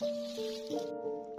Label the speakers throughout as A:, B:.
A: やった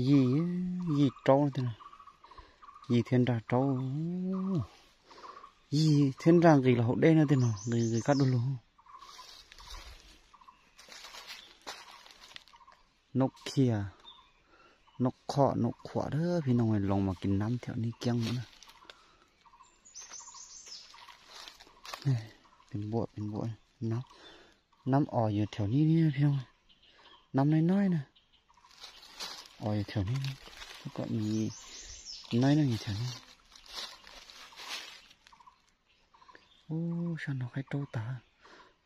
A: gì gì trâu thế này gì thiên ra trâu gì thiên ra gì là hậu đen nữa thế nào người người cắt đôi luôn nóc kia nóc khọ nóc khọ đó phía nông này lòng mà kín năm theo ni kiêng nữa này bên bộ bên bộ nó năm ỏi theo ni ni theo năm nay nói nè ôi thường nó có gì nói nó như thường ô sao nó cái trâu ta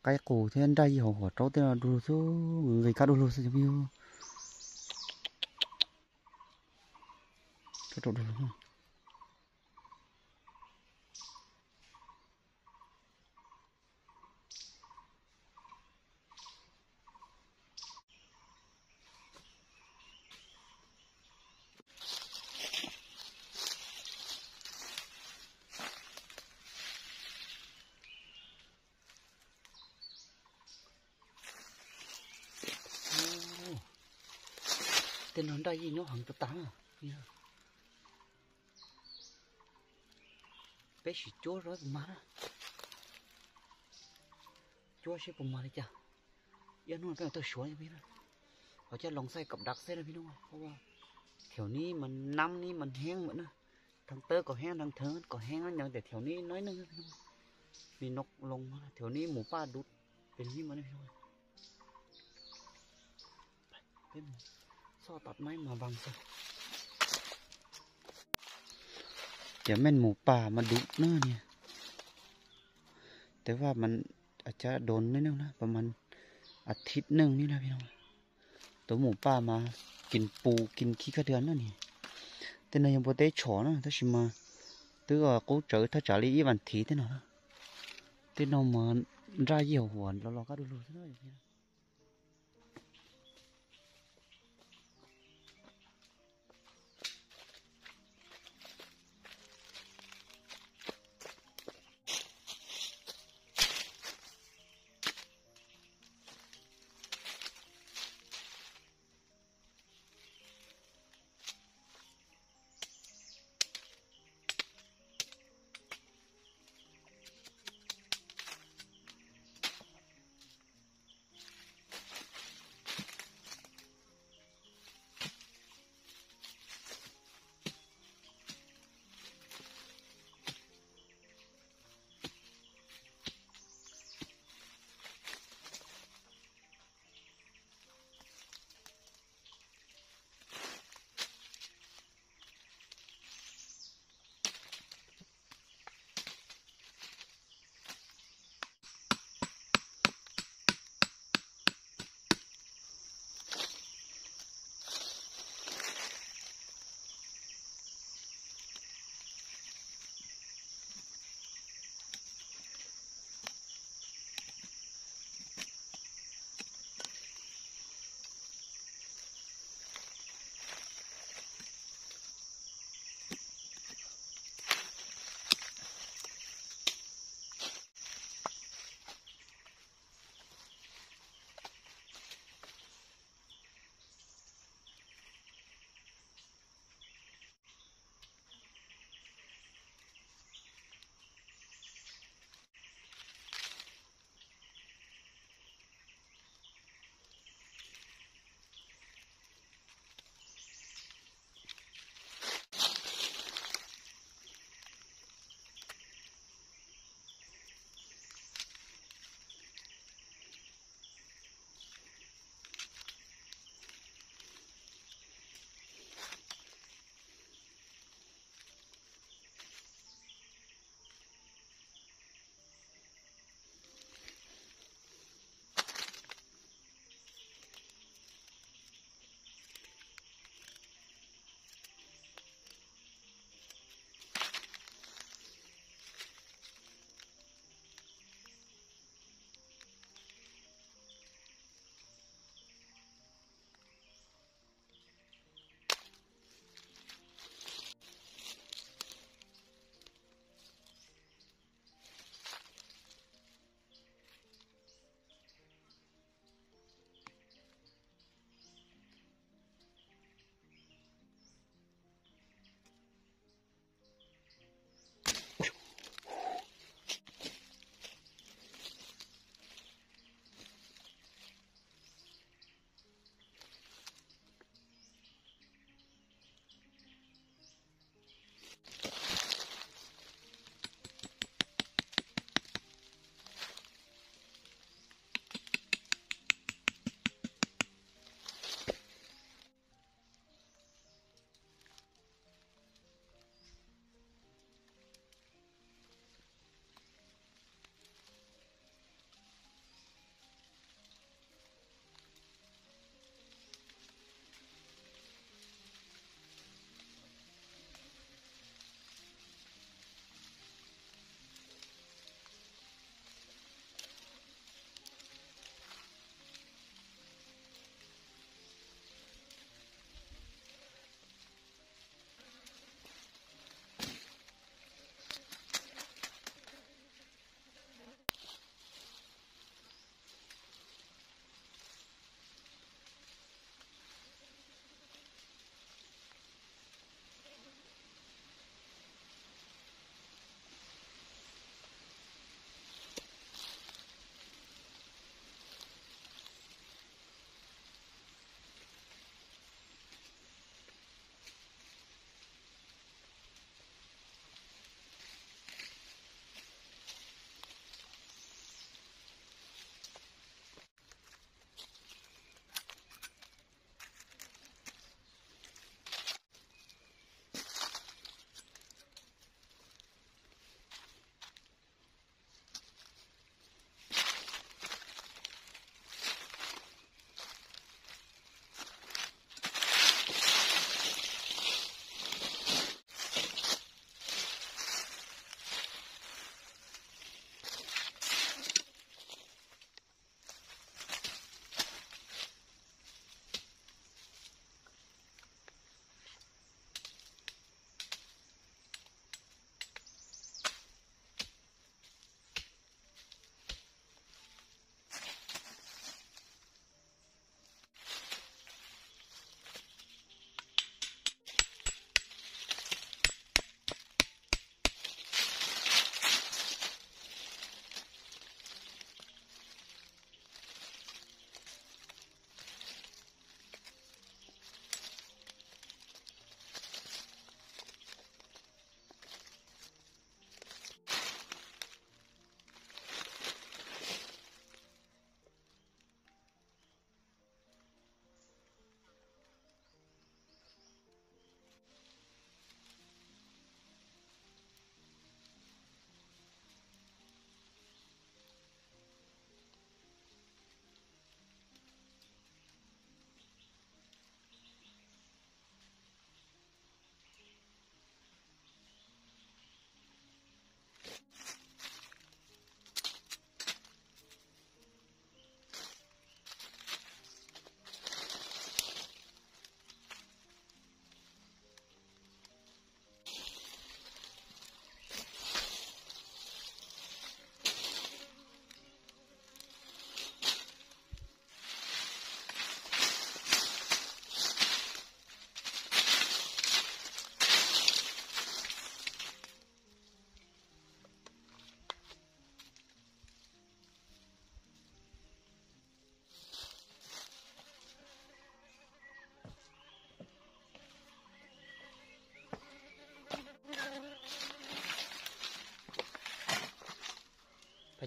A: cái cổ thế anh ra gì hồ trâu thế là đồ số người cá đồ số view cái trâu đồ không đây gì nhó hàng cái tán à bé chỉ chúa rồi mà chúa sẽ cùng mà đi chả giờ nó cái tôi xuống như biết rồi họ chơi lòng say cặp đặc say là biết đúng không không thiểu ni mình năm ni mình heng vẫn à thằng tơ có heng thằng thớ có heng nó nhận để kiểu ni nói nữa vì nó lòng thiểu ni mù pa đút เป็นนี่มันไม่รู้เป็นซอตัดไม้มาบังซะเดี๋ยวแม่นหมูป่ามาดุเน้อเนี่ย แต่ว่ามันอาจจะโดนนิดนึงนะประมาณอาทิตย์หนึ่งนี่นะพี่น้อง ตัวหมูป่ามากินปูกินขี้กระเดือนนั่นนี่แต่ในยังโปเตชอนะถ้าชิมาตัวกูเจอถ้าจ่าลีอีวันทีแต่เนาะที่้องมันรายเหี่ยวหวนเราเราก็ดูดูซน่อย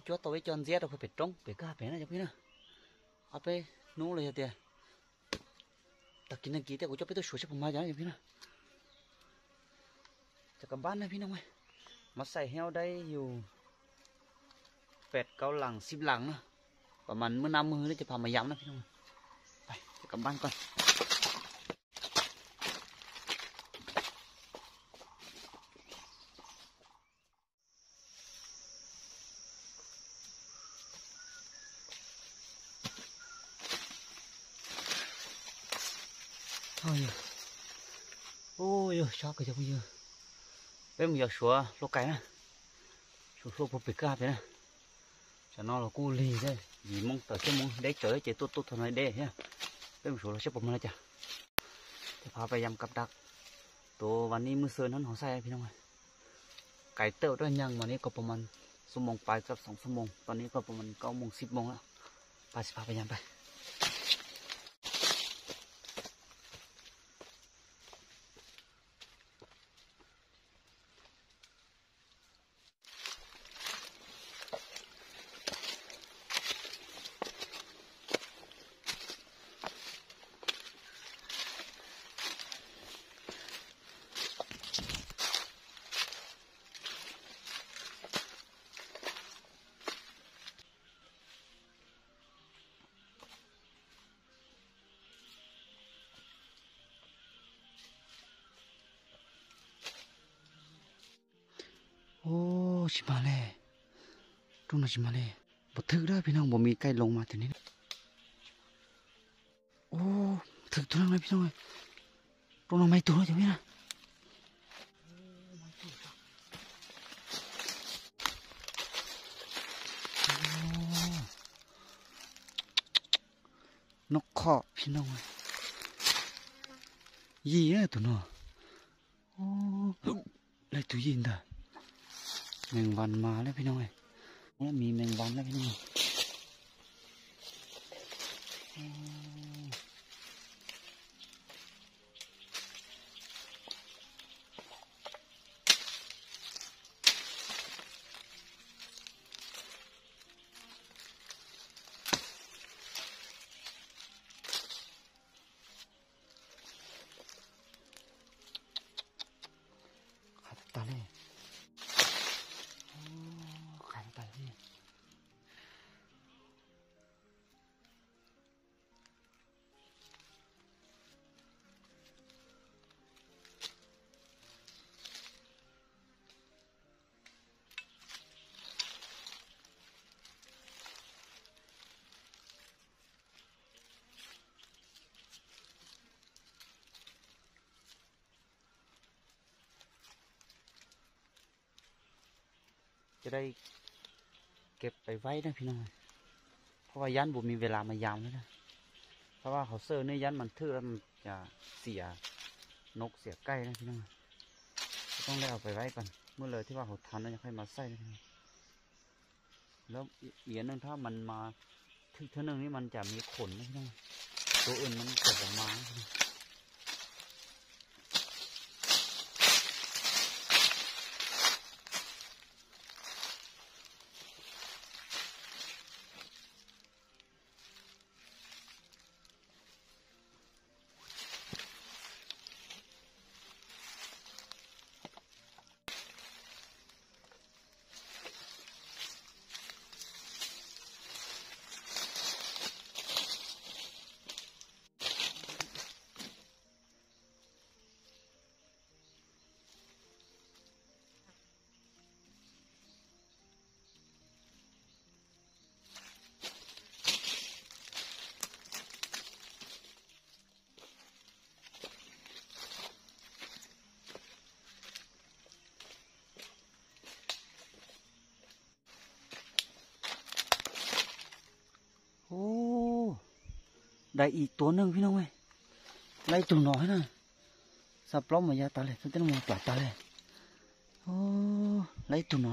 A: chúa tôi cho ăn dễ đâu phải trống phải cá phải nó giống như nó à phải nấu lên thì tập kinh năng kỹ thì của cho biết tôi sửa cho phòng mai giống như nó cho cầm bán này phi nó mày mà xài heo đây dù vẹt cao lằng xịp lằng nữa và mình mới năm mươi nó chụp hầm mà dám nữa phi nó mày cầm bán con thôi à. ôi ôi sao cái giống như bé mình giờ xuống lô cái nè xuống xuống bộ bịch thế nè cho nó là cu lì đây vì mong tới cái mong đấy trời chỉ tốt tốt thôi này đây nhá bé mình xuống là sẽ bấm lên chả thì phá về dầm cặp đặc tổ và ni mưa sơn nó nó sai phi nông này cái tàu đó nhằng mà ni có bấm mình số mong bài cấp sóng số mong t อนนี้ก็ประมาณเก้าโมงสิบโมงแล้วไปสิพาไปยังไป ô chỉ mà lẹ trung là chỉ mà lẹ một thứ đó bên ông bỏ mì cay lồng mà thế nên ô thực tôi đang nói bên ông ơi trung là mày tôi nói thế biết à nó khó phi nông ơi gì á tụi nó lại tụi gì đó แมงวันมาแล้วพี่น้อยเอ้ยมีแมงวันแล้วพี่น้อยจะได้ เก็บไปไว้นะพี่น้อง เพราะว่ายันบุมีเวลามายามแล้วนะเพราะว่าเขาเซอร์เนี่ยยันมันทื่อแล้วมันจะเสียนกเสียใกล้นะพี่น้องต้องได้เอาไปไว้ก่อนเมื่อเลยที่ว่าเขาทันแล้วจะค่อยมาใส่นะแล้วเอียนนึงถ้ามันมาทึกเท่านึงนี่มันจะมีขนนะพี่น้องตัวอื่นมันจะมา đại ý tố nâng phía nó ấy lấy chúng nó hết nè à. sập lóc mà ra ta lại tôi tên một tỏa ta lại ô lấy chúng nó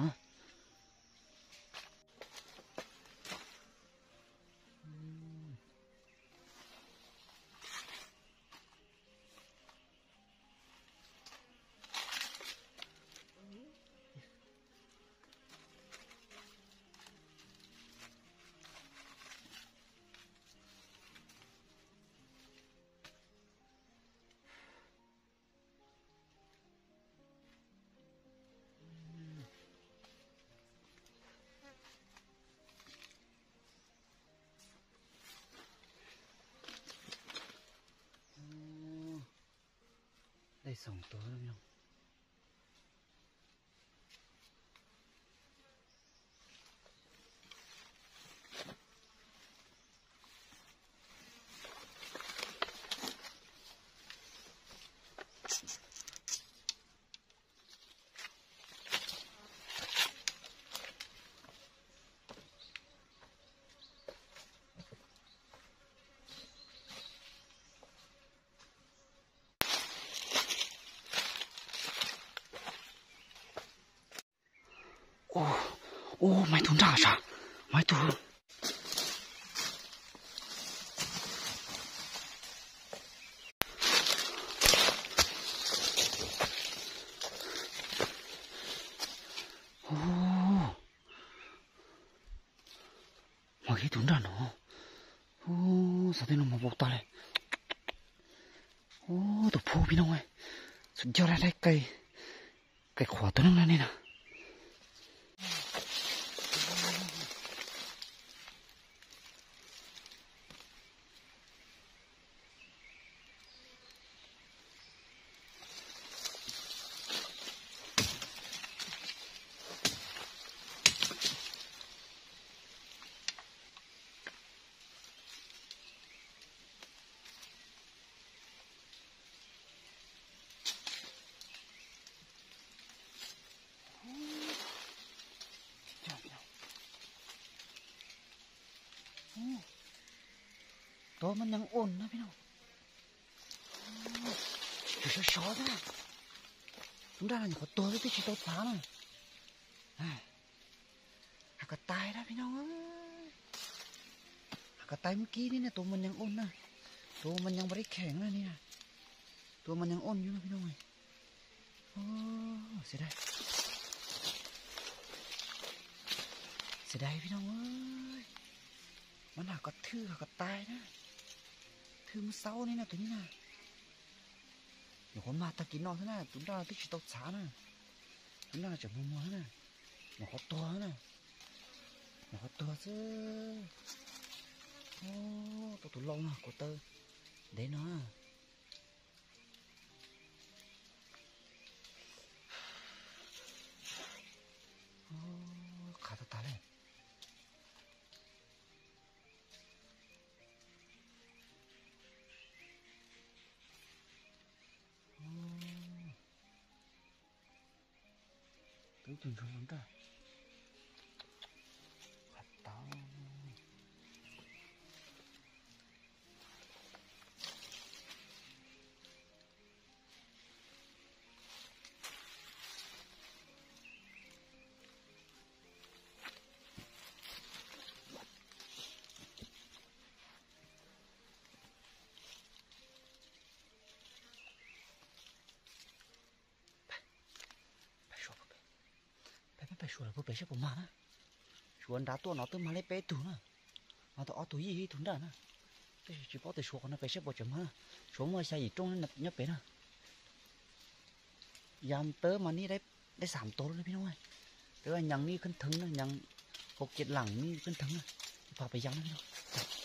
A: 送多了。ô mày thốn ra sao mày thốn mà cái thốn ra nó ô sao thế nó mà bột ta này ô tụi phô bị nông ấy sụt cho ra đây cây cây khỏa tôi nông lên nè ตัวมันยังอ่อนนะพี่น้องชอตนะมันได้อะไรขอตัวที่ชิดต้ามยหะก็ตายนะพี่น้องก็ตายเมื่อกี้นี่นะตัวมันยังอ่อนนะ ตัวมันยังไม่แข็งนะนี่นะตัวมันยังอ่อนอยู่นะพี่น้องโอ้เสียดาย เสียดายพี่น้องเอ้ยมันหากก็ทื่อหากก็ตายนะคือมันเศร้านี่นะตัวนี้นะอย่าคนมาตะกินนอนนะตัวนั้นติดชิตช้านะตัวนั้นจะมัวมัวนะอย่าเขาตัวนะอย่าเขาตัวซื้อโอ้ตัวตัวลงนะกูเตอร์เด้นะ正常能干。ชวนผู้เปรชผมมานะชวนดาตัวน้อตัวมาเลยเปตุนะมาตัวออตุยี่ถุนได้นะจ้่จีบอตชวนนะเปเชบอมจะมาชวนมาใี่จงนั่นนับยเปนะยามเตอมานี่ได้ได้สามตัวเลยพี่น้องเตอยังนี่ขึ้นถึงนะยังหกเจ็ดหลังนี่ขึ้นถึงนะพาไปยังนะพี่น้อง